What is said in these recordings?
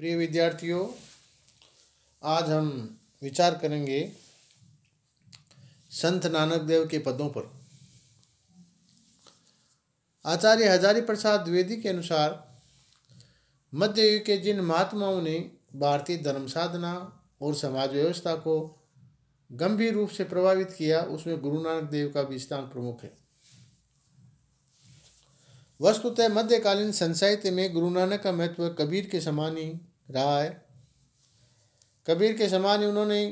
प्रिय विद्यार्थियों आज हम विचार करेंगे संत नानक देव के पदों पर आचार्य हजारी प्रसाद द्विवेदी के अनुसार मध्य युग के जिन महात्माओं ने भारतीय धर्म साधना और समाज व्यवस्था को गंभीर रूप से प्रभावित किया उसमें गुरु नानक देव का भी स्थान प्रमुख है वस्तुतः मध्यकालीन संसाहित्य में गुरु नानक का महत्व कबीर के समान ही रहा है कबीर के समान उन्होंने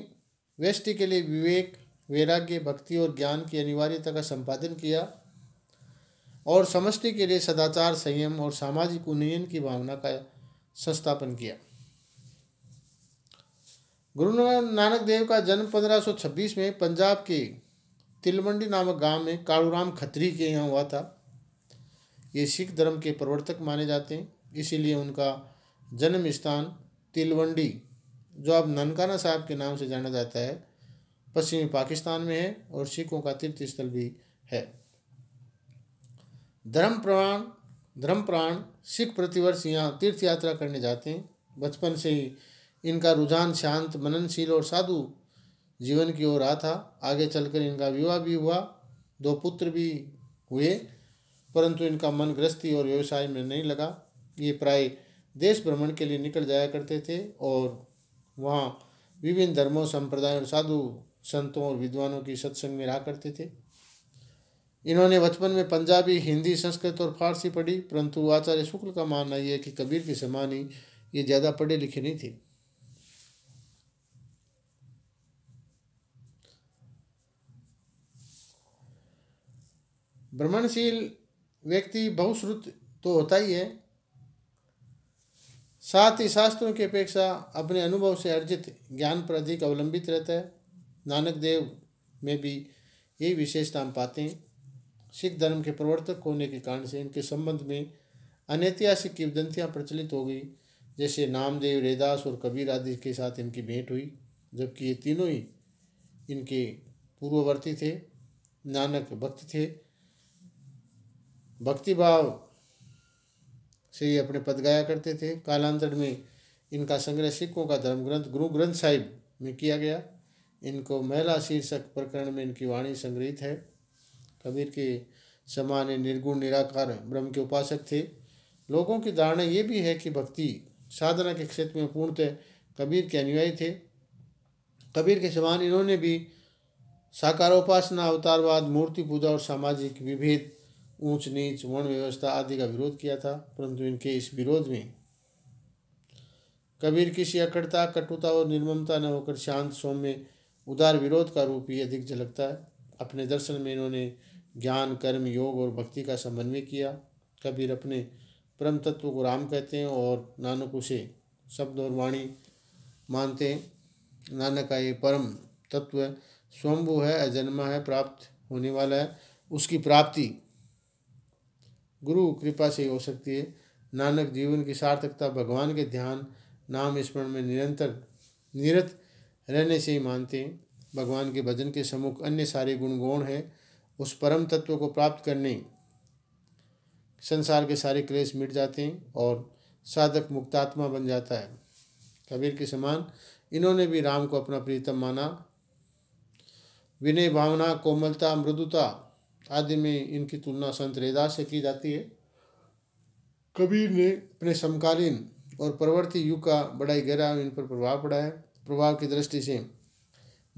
व्यष्टि के लिए विवेक वैराग्य भक्ति और ज्ञान की अनिवार्यता का संपादन किया और समष्टि के लिए सदाचार संयम और सामाजिक उन्नयन की भावना का संस्थापन किया गुरु नानक देव का जन्म 1526 में पंजाब के तिलमंडी नामक गांव में कालूराम खत्री के यहाँ हुआ था ये सिख धर्म के प्रवर्तक माने जाते हैं इसीलिए उनका जन्म स्थान तिलवंडी जो अब ननकाना साहब के नाम से जाना जाता है पश्चिमी पाकिस्तान में है और सिखों का तीर्थ स्थल भी है धर्म प्राण धर्म प्राण सिख प्रतिवर्ष यहाँ तीर्थ यात्रा करने जाते हैं बचपन से ही इनका रुझान शांत मननशील और साधु जीवन की ओर आ था आगे चलकर इनका विवाह भी हुआ दो पुत्र भी हुए परंतु इनका मन गृहस्थी और व्यवसाय में नहीं लगा ये प्राय देश भ्रमण के लिए निकल जाया करते थे और वहाँ विभिन्न धर्मों संप्रदायों साधु संतों और विद्वानों की सत्संग में रहा करते थे इन्होंने बचपन में पंजाबी हिंदी संस्कृत और फारसी पढ़ी परंतु आचार्य शुक्ल का मानना यह है कि कबीर की समान ही ये ज़्यादा पढ़े लिखे नहीं थे भ्रमणशील व्यक्ति बहुश्रुत तो होता ही है साथ ही शास्त्रों की अपेक्षा अपने अनुभव से अर्जित ज्ञान पर अधिक अवलंबित रहता है नानक देव में भी यही विशेषता हम पाते हैं सिख धर्म के प्रवर्तक होने के कारण से इनके संबंध में अनैतिहासिक किवदंतियाँ प्रचलित हो गई जैसे नामदेव रेदास और कबीर आदि के साथ इनकी भेंट हुई जबकि ये तीनों ही इनके पूर्ववर्ती थे नानक भक्त थे भक्तिभाव से ये अपने पद गाया करते थे कालांतर में इनका संग्रह सिखों का धर्म ग्रंथ गुरु ग्रंथ साहिब में किया गया इनको महिला शीर्षक प्रकरण में इनकी वाणी संग्रहित है कबीर के समान निर्गुण निराकार ब्रह्म के उपासक थे लोगों की धारणा ये भी है कि भक्ति साधना के क्षेत्र में पूर्णतः कबीर के अनुयायी थे कबीर के समान इन्होंने भी साकारोपासना अवतारवाद मूर्ति पूजा और सामाजिक विभेद ऊंच नीच वर्ण व्यवस्था आदि का विरोध किया था परंतु इनके इस विरोध में कबीर किसी अकड़ता कटुता और निर्ममता न होकर शांत सौम्य उदार विरोध का रूप ही अधिक झलकता है अपने दर्शन में इन्होंने ज्ञान कर्म योग और भक्ति का समन्वय किया कबीर अपने परम तत्व को राम कहते हैं और नानक उसे शब्द और वाणी मानते हैं नानक का ये परम तत्व स्वयंभु है अजन्मा है प्राप्त होने वाला है उसकी प्राप्ति गुरु कृपा से हो सकती है नानक जीवन की सार्थकता भगवान के ध्यान नाम स्मरण में निरंतर निरत रहने से ही मानते हैं भगवान के भजन के सम्मुख अन्य सारे गुणगुण हैं उस परम तत्व को प्राप्त करने संसार के सारे क्लेश मिट जाते हैं और साधक मुक्तात्मा बन जाता है कबीर के समान इन्होंने भी राम को अपना प्रीतम माना विनय भावना कोमलता मृदुता आदि में इनकी तुलना संत रेदास से की जाती है कबीर ने अपने समकालीन और परवर्ती युग का बड़ा ही गहरा इन पर प्रभाव पड़ा है प्रभाव की दृष्टि से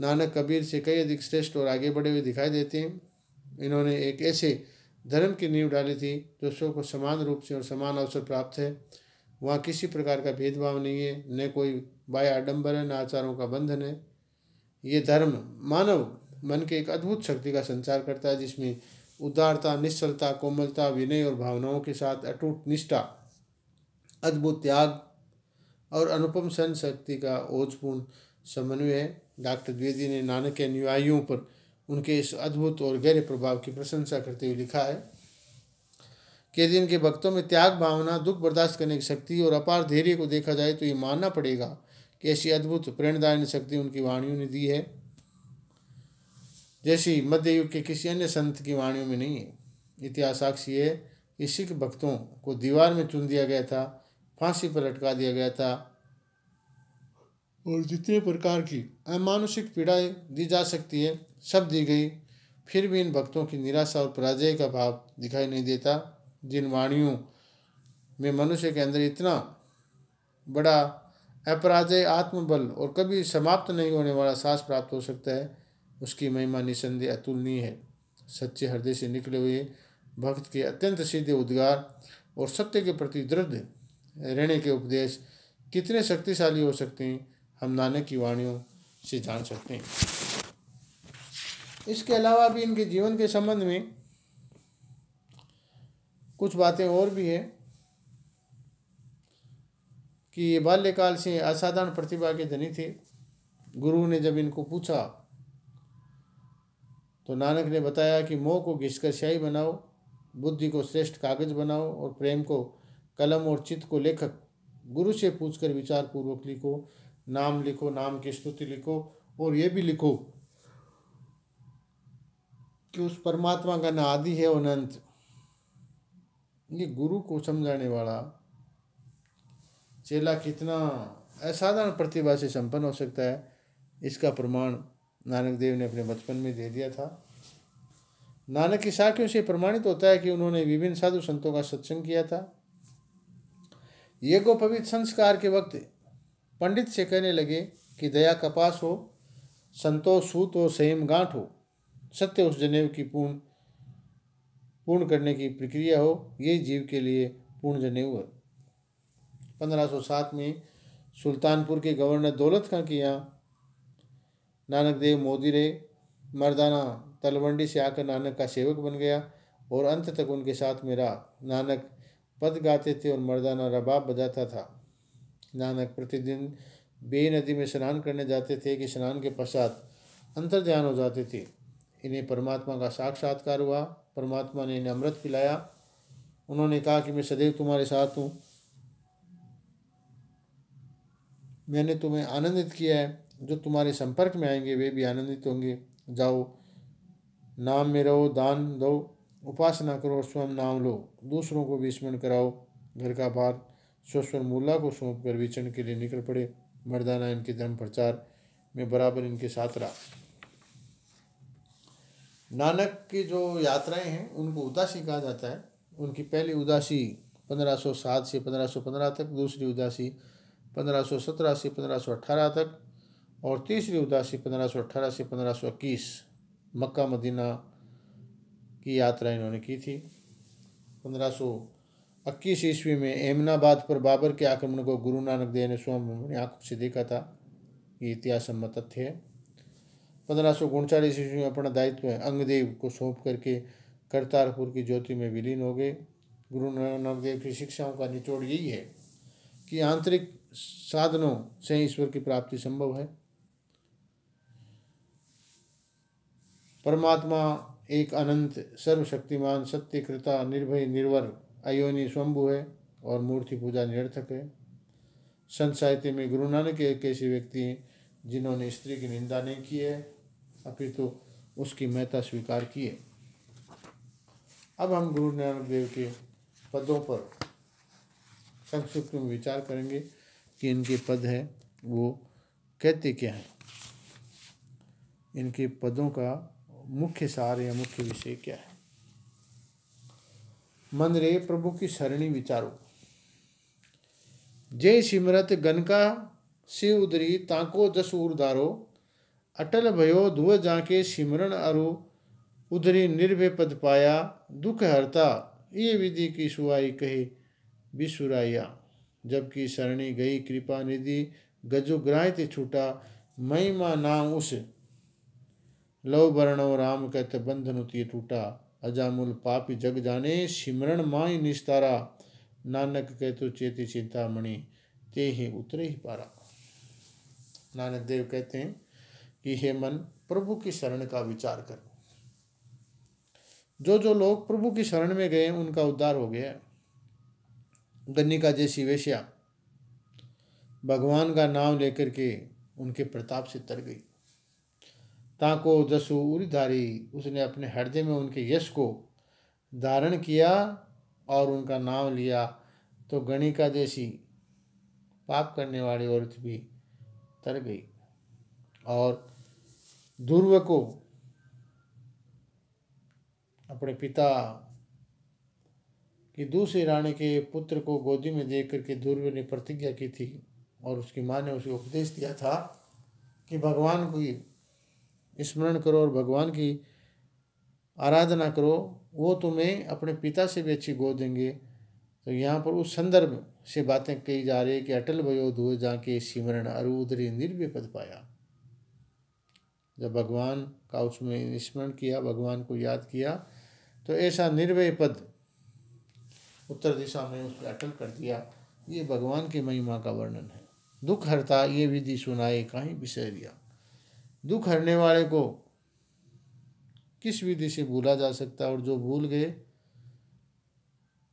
नानक कबीर से कई अधिक श्रेष्ठ और आगे बढ़े हुए दिखाई देते हैं इन्होंने एक ऐसे धर्म की नींव डाली थी जो सब को समान रूप से और समान अवसर प्राप्त है वहाँ किसी प्रकार का भेदभाव नहीं है न कोई बाह्य आडम्बर है न आचारों का बंधन है ये धर्म मानव मन के एक अद्भुत शक्ति का संचार करता है जिसमें उदारता निश्चलता कोमलता विनय और भावनाओं के साथ अटूट निष्ठा अद्भुत त्याग और अनुपम सहन शक्ति का ओजपूर्ण समन्वय है डॉक्टर द्विवेदी ने नानक के अनुयायियों पर उनके इस अद्भुत और गहरे प्रभाव की प्रशंसा करते हुए लिखा है के दिन के भक्तों में त्याग भावना दुख बर्दाश्त करने की शक्ति और अपार धैर्य को देखा जाए तो ये मानना पड़ेगा कि ऐसी अद्भुत प्रेरणादायन शक्ति उनकी वाणियों ने दी है जैसी मध्ययुग के किसी अन्य संत की वाणियों में नहीं है साक्षी है कि सिख भक्तों को दीवार में चुन दिया गया था फांसी पर लटका दिया गया था और जितने प्रकार की अमानुषिक पीड़ाएं दी जा सकती है सब दी गई फिर भी इन भक्तों की निराशा और पराजय का भाव दिखाई नहीं देता जिन वाणियों में मनुष्य के अंदर इतना बड़ा अपराजय आत्मबल और कभी समाप्त नहीं होने वाला साहस प्राप्त हो सकता है उसकी महिमा निसंदेह अतुलनीय है सच्चे हृदय से निकले हुए भक्त के अत्यंत सीधे उद्गार और सत्य के प्रति दृढ़ रहने के उपदेश कितने शक्तिशाली हो सकते हैं हम नानक की वाणियों से जान सकते हैं इसके अलावा भी इनके जीवन के संबंध में कुछ बातें और भी है कि ये बाल्यकाल से असाधारण प्रतिभा के धनी थे गुरु ने जब इनको पूछा तो नानक ने बताया कि मोह को घिसकर स्याही बनाओ बुद्धि को श्रेष्ठ कागज बनाओ और प्रेम को कलम और चित्त को लेखक गुरु से पूछकर विचार पूर्वक लिखो नाम लिखो नाम की स्तुति लिखो और ये भी लिखो कि उस परमात्मा का न आदि है और अनंत ये गुरु को समझाने वाला चेला कितना असाधारण प्रतिभा से संपन्न हो सकता है इसका प्रमाण नानक देव ने अपने बचपन में दे दिया था नानक की साखियों से प्रमाणित होता है कि उन्होंने विभिन्न साधु संतों का सत्संग किया था ये गोपवित संस्कार के वक्त पंडित से कहने लगे कि दया कपास हो संतोष सूत हो संयम गांठ हो सत्य उस जनेव की पूर्ण पूर्ण करने की प्रक्रिया हो यही जीव के लिए पूर्ण जनेव है सात में सुल्तानपुर के गवर्नर दौलत खां के यहाँ नानक देव मोदी रहे मर्दाना तलवंडी से आकर नानक का सेवक बन गया और अंत तक उनके साथ मेरा नानक पद गाते थे और मर्दाना रबाब बजाता था नानक प्रतिदिन बे नदी में स्नान करने जाते थे कि स्नान के पश्चात अंतर ध्यान हो जाते थे इन्हें परमात्मा का साक्षात्कार हुआ परमात्मा ने इन्हें अमृत पिलाया उन्होंने कहा कि मैं सदैव तुम्हारे साथ हूँ मैंने तुम्हें आनंदित किया है जो तुम्हारे संपर्क में आएंगे वे भी आनंदित होंगे जाओ नाम में रहो दान दो उपासना करो स्वयं नाम लो दूसरों को भी स्मरण कराओ घर का भार स्वस्वर मूला को सौंप कर विचरण के लिए निकल पड़े मर्दाना इनके धर्म प्रचार में बराबर इनके साथ रहा नानक की जो यात्राएं हैं उनको उदासी कहा जाता है उनकी पहली उदासी 1507 से 1515 तक दूसरी उदासी 1517 से 1518 तक और तीसरी उदासी पंद्रह सौ अट्ठारह से पंद्रह सौ इक्कीस मक्का मदीना की यात्रा इन्होंने की थी पंद्रह सौ इक्कीस ईस्वी में एमनाबाद पर बाबर के आक्रमण को गुरु नानक देव ने स्वयं ने आंखों से देखा था ये इतिहास सम्मत तथ्य है पंद्रह सौ उनचालीस ईस्वी में अपना दायित्व अंगदेव को सौंप करके करतारपुर की ज्योति में विलीन हो गए गुरु नानक देव की शिक्षाओं का निचोड़ यही है कि आंतरिक साधनों से ईश्वर की प्राप्ति संभव है परमात्मा एक अनंत सर्वशक्तिमान सत्यकृता निर्भय निर्वर अयोनि स्वंभु है और मूर्ति पूजा निरर्थक है संत साहित्य में गुरु नानक एक ऐसे व्यक्ति हैं जिन्होंने स्त्री की निंदा नहीं की है अपितु तो उसकी महता स्वीकार की है अब हम गुरु नानक देव के पदों पर संक्षिप्त में विचार करेंगे कि इनके पद हैं वो कहते क्या हैं इनके पदों का मुख्य सार या मुख्य विषय क्या है मन रे प्रभु की सरणी विचारो जय सिमरत गनका शिव उदरी ताको जस उदारो अटल भयो धुअ जाके सिमरण अरु उदरी निर्भय पद पाया दुख हरता ये विधि की सुहाई कहे बिसुराया जबकि सरणी गई कृपा निधि गजो ग्राहित छूटा महिमा नाम उस लव वर्णो राम कहते बंधन ये टूटा अजामुल पापी जग जाने सिमरण माई निस्तारा नानक कहतु चिंता चिंतामणि ते ही उतरे ही पारा नानक देव कहते हैं कि हे मन प्रभु की शरण का विचार कर जो जो लोग प्रभु की शरण में गए उनका उद्धार हो गया गन्नी का जैसी वेश्या भगवान का नाम लेकर के उनके प्रताप से तर गई ताको जसु उरीधारी उसने अपने हृदय में उनके यश को धारण किया और उनका नाम लिया तो गणिका जैसी पाप करने वाली औरत भी तर गई और ध्रुव को अपने पिता की दूसरी रानी के पुत्र को गोदी में देख करके ध्रुव ने प्रतिज्ञा की थी और उसकी माँ ने उसे उपदेश दिया था कि भगवान को स्मरण करो और भगवान की आराधना करो वो तुम्हें अपने पिता से भी अच्छी गोद देंगे तो यहाँ पर उस संदर्भ से बातें कही जा रही है कि अटल भयो धुए जाके सिमरण अरुदरी निर्विपद पाया जब भगवान का उसमें स्मरण किया भगवान को याद किया तो ऐसा निर्वय पद उत्तर दिशा में उसको अटल कर दिया ये भगवान की महिमा का वर्णन है दुख हरता ये विधि सुनाए कहीं बिसरिया दुख हरने वाले को किस विधि से भूला जा सकता है और जो भूल गए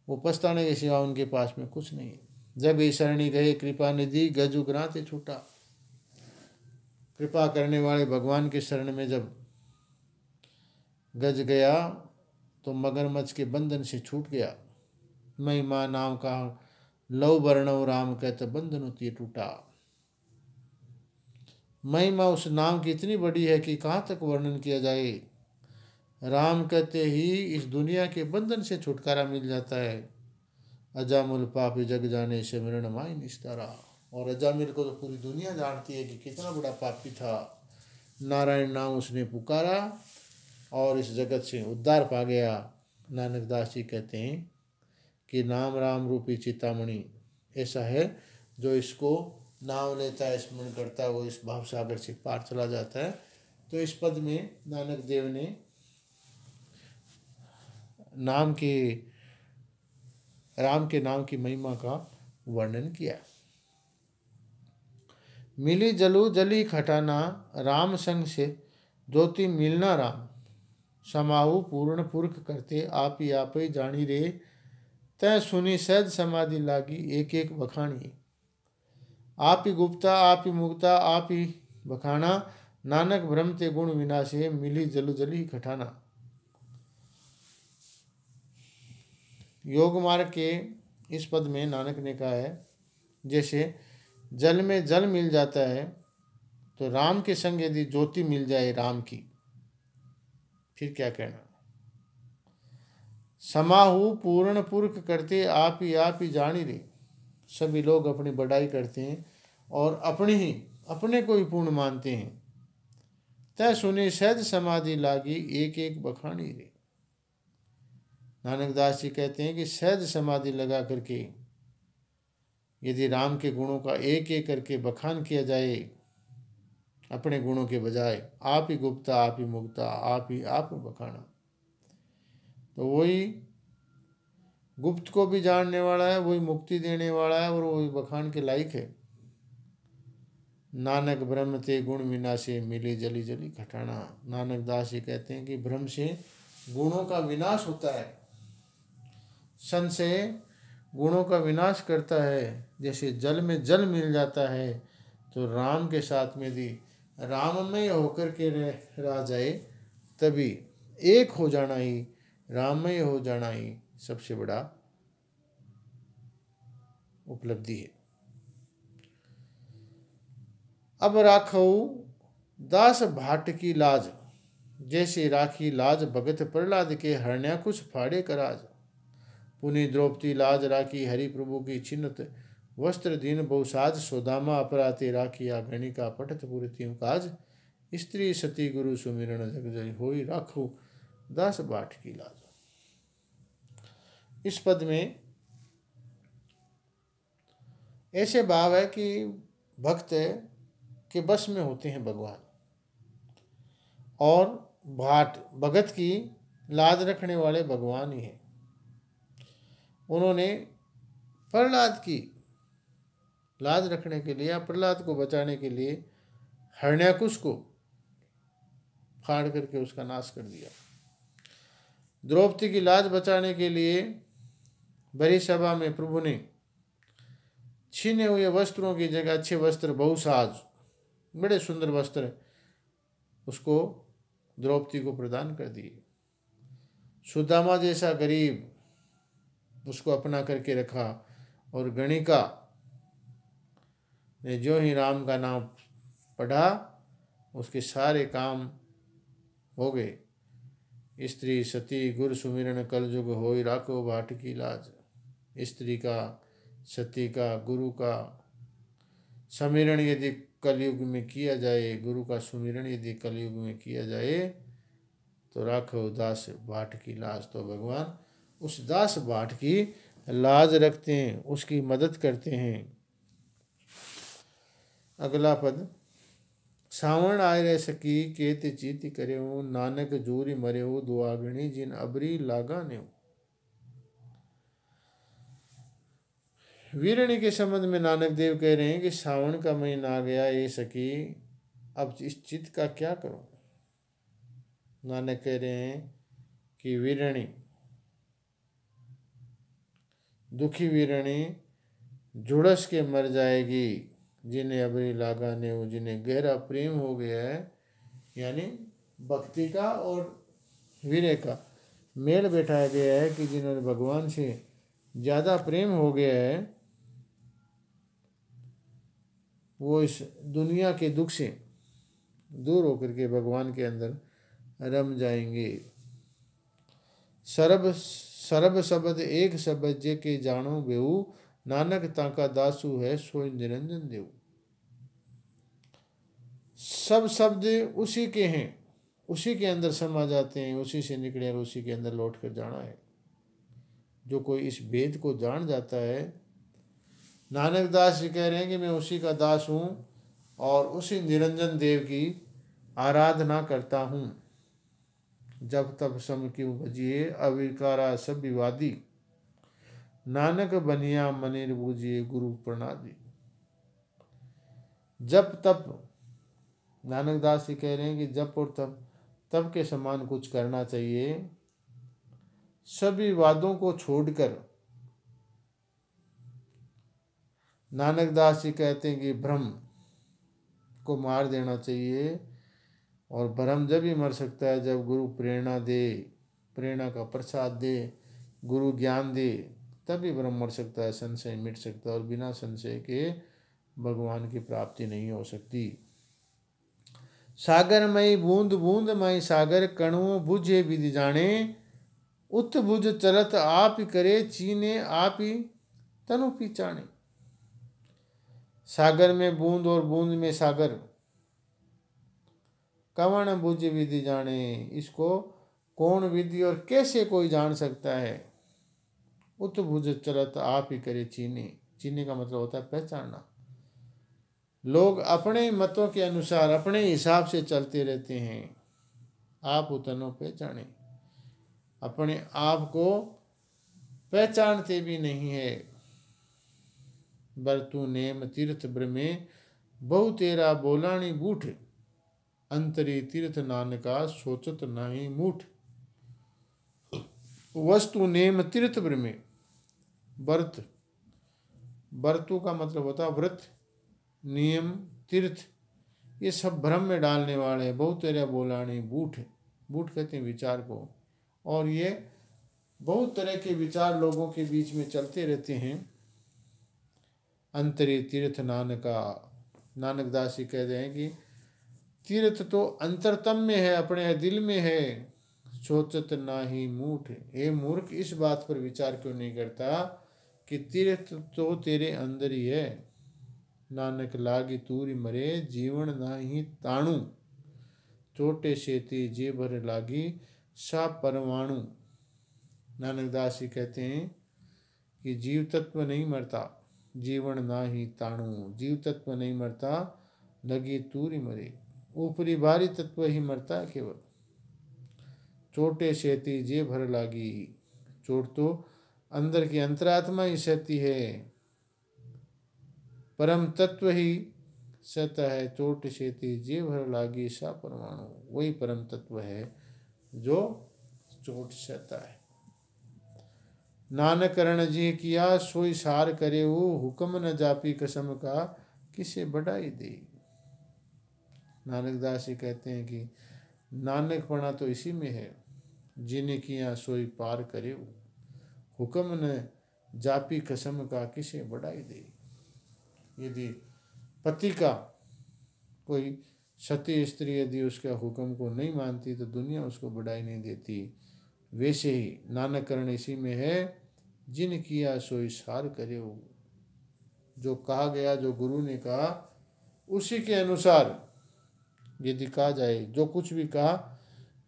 वो पछताने के सिवा उनके पास में कुछ नहीं जब ये शरणी गए कृपा निधि गज उग्रांत छूटा कृपा करने वाले भगवान के शरण में जब गज गया तो मगरमच्छ के बंधन से छूट गया महिमा नाम का लव वर्णव राम कहते बंधन होती टूटा महिमा उस नाम की इतनी बड़ी है कि कहाँ तक वर्णन किया जाए राम कहते ही इस दुनिया के बंधन से छुटकारा मिल जाता है अजामुल पापी जग जाने से मृण माय निस्तारा और अजामिल को तो पूरी दुनिया जानती है कि कितना बड़ा पापी था नारायण नाम उसने पुकारा और इस जगत से उद्धार पा गया नानक दास जी कहते हैं कि नाम राम रूपी चितामणि ऐसा है जो इसको नाम लेता है स्मरण करता है वो इस भाव सागर से पार चला जाता है तो इस पद में नानक देव ने नाम के राम के नाम की महिमा का वर्णन किया मिली जलू जली खटाना राम संग से ज्योति मिलना राम समाऊ पूर्ण पुरख करते आप ही आप ही जानी रे तय सुनी सहज समाधि लागी एक एक बखानी आप ही गुप्ता आप ही मुक्ता आप ही बखाना नानक भ्रम ते गुण विनाशे मिली जलु ही खटाना योग मार्ग के इस पद में नानक ने कहा है जैसे जल में जल मिल जाता है तो राम के संग यदि ज्योति मिल जाए राम की फिर क्या कहना समाहु पूर्ण पुरख करते आप ही आप ही जानी रे सभी लोग अपनी बड़ाई करते हैं और अपने ही अपने को ही पूर्ण मानते हैं तय सुने सहज समाधि लागी एक एक बखानी रे नानक दास जी कहते हैं कि सहज समाधि लगा करके यदि राम के गुणों का एक एक करके बखान किया जाए अपने गुणों के बजाय आप ही गुप्ता आप ही मुक्ता आप ही आप बखाना तो वही गुप्त को भी जानने वाला है वही मुक्ति देने वाला है और वही बखान के लायक है नानक ब्रह्म ते गुण विनाशे मिले जली जली घटाना नानक दास ये कहते हैं कि ब्रह्म से गुणों का विनाश होता है सन से गुणों का विनाश करता है जैसे जल में जल मिल जाता है तो राम के साथ में भी राम में होकर के रह रह जाए तभी एक हो जाना ही राममय हो जाना ही सबसे बड़ा उपलब्धि है अब राखऊ दास भाट की लाज जैसे राखी लाज भगत प्रहलाद के हरण्या कुछ फाड़े कराज पुनि द्रौपदी लाज राखी हरि प्रभु की चिन्हत वस्त्र दीन बहुसाज सोदामा अपराते राखी गणिका पठत पुरतियों काज स्त्री सती गुरु सुमिरण जग जय होई दास बाट की लाज इस पद में ऐसे भाव है कि भक्त के बस में होते हैं भगवान और भाट भगत की लाद रखने वाले भगवान ही हैं उन्होंने प्रहलाद की लाद रखने के लिए या प्रहलाद को बचाने के लिए हरण्याकुश को फाड़ करके उसका नाश कर दिया द्रौपदी की लाज बचाने के लिए बड़ी सभा में प्रभु ने छीने हुए वस्त्रों की जगह अच्छे वस्त्र बहुसाज बड़े सुंदर वस्त्र उसको द्रौपदी को प्रदान कर दिए सुदामा जैसा गरीब उसको अपना करके रखा और गणिका ने जो ही राम का नाम पढ़ा उसके सारे काम हो गए स्त्री सती गुर सुमिरन कलयुग होई राखो भाट की लाज स्त्री का सती का गुरु का समीरण यदि कलयुग में किया जाए गुरु का सुमिरण यदि कलयुग में किया जाए तो राख दास बाट की लाज तो भगवान उस दास बाट की लाज रखते हैं उसकी मदद करते हैं अगला पद सावण आय रह सकी केत चीत करे नानक जूरी मरे हो दुआगणी जिन अबरी लागा ने हो वीरणी के संबंध में नानक देव कह रहे हैं कि सावन का महीना आ गया ये सकी अब इस चित्त का क्या करो नानक कह रहे हैं कि वीरणी दुखी वीरणी जुड़स के मर जाएगी जिन्हें अभी लागा ने जिन्हें गहरा प्रेम हो गया है यानी भक्ति का और वीरय का मेल बैठाया गया है कि जिन्होंने भगवान से ज़्यादा प्रेम हो गया है वो इस दुनिया के दुख से दूर होकर के भगवान के अंदर रम जाएंगे सरब सरब शब्द एक शब्द जे के जानो बेऊ नानक ताका दासु है सोय निरंजन देव सब शब्द उसी के हैं उसी के अंदर समा जाते हैं उसी से निकले और उसी के अंदर लौट कर जाना है जो कोई इस वेद को जान जाता है नानक दास जी कह रहे हैं कि मैं उसी का दास हूँ और उसी निरंजन देव की आराधना करता हूँ जब तब सम क्यों बजिए अविकारा सब विवादी नानक बनिया मनिर बूजिए गुरु प्रणादी जब तप नानक दास जी कह रहे हैं कि जप और तप तप के समान कुछ करना चाहिए सभी वादों को छोड़कर नानक दास जी कहते हैं कि भ्रम को मार देना चाहिए और भ्रम जब ही मर सकता है जब गुरु प्रेरणा दे प्रेरणा का प्रसाद दे गुरु ज्ञान दे तभी भ्रम मर सकता है संशय मिट सकता है और बिना संशय के भगवान की प्राप्ति नहीं हो सकती सागर मई बूंद बूंद मई सागर कणु बुझे विधि जाने उत बुझ चलत आप करे चीने आप ही तनु पी जाने सागर में बूंद और बूंद में सागर कवण बुझ विधि जाने इसको कौन विधि और कैसे कोई जान सकता है उत भुज चलत आप ही करे चीनी चीनी का मतलब होता है पहचानना लोग अपने मतों के अनुसार अपने हिसाब से चलते रहते हैं आप उतनों पहचाने अपने आप को पहचानते भी नहीं है बरतू नेम तीर्थ ब्रमे बहु तेरा बोलाणी बूठ अंतरी तीर्थ नानका सोचत नाई मूठ वस्तु नेम तीर्थ ब्रमे व्रत वर्तु का मतलब होता व्रत नियम तीर्थ ये सब भ्रम में डालने वाले बहुत तेरे बोलाणी बूठ बूठ कहते हैं विचार को और ये बहुत तरह के विचार लोगों के बीच में चलते रहते हैं अंतरी तीर्थ नानका नानक दास जी कहते हैं कि तीर्थ तो अंतरतम में है अपने दिल में है सोचत ना ही मूठ हे मूर्ख इस बात पर विचार क्यों नहीं करता कि तीर्थ तो तेरे अंदर ही है नानक लागी तूरी मरे जीवन ना ही ताणु छोटे शेती जे भर लागी सा परमाणु नानक दास जी कहते हैं कि जीव तत्व नहीं मरता जीवन ना ही ताणु जीव तत्व नहीं मरता लगी तूरी मरे ऊपरी भारी तत्व ही मरता केवल चोटे सेती जे भर लागी चोट तो अंदर की अंतरात्मा ही सहती है परम तत्व ही सत है चोट सेती जे भर लागी सा परमाणु वही परम तत्व है जो चोट सहता है नानक रण जी किया सोई सार करे वो हुक्म न जापी कसम का किसे बढ़ाई दे नानक दास जी कहते हैं कि नानक पढ़ा तो इसी में है जिन्हें किया सोई पार करे वो हुक्म न जापी कसम का किसे बढ़ाई दे यदि पति का कोई सती स्त्री यदि उसका हुक्म को नहीं मानती तो दुनिया उसको बढ़ाई नहीं देती वैसे ही नानकरण इसी में है जिन किया सोई सार करे जो कहा गया जो गुरु ने कहा उसी के अनुसार यदि कहा जाए जो कुछ भी कहा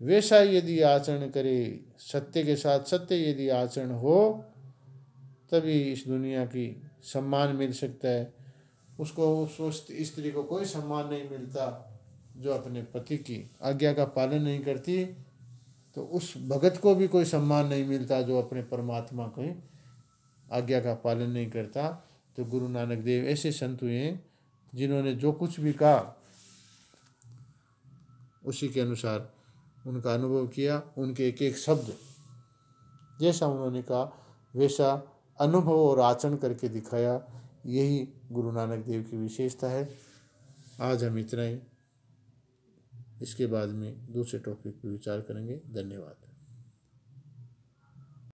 वैसा यदि आचरण करे सत्य के साथ सत्य यदि आचरण हो तभी इस दुनिया की सम्मान मिल सकता है उसको उस स्त्री को कोई सम्मान नहीं मिलता जो अपने पति की आज्ञा का पालन नहीं करती तो उस भगत को भी कोई सम्मान नहीं मिलता जो अपने परमात्मा को आज्ञा का पालन नहीं करता तो गुरु नानक देव ऐसे संत हुए जिन्होंने जो कुछ भी कहा उसी के अनुसार उनका अनुभव किया उनके एक एक शब्द जैसा उन्होंने कहा वैसा अनुभव और आचरण करके दिखाया यही गुरु नानक देव की विशेषता है आज हम इतना ही इसके बाद में दूसरे टॉपिक पर विचार करेंगे धन्यवाद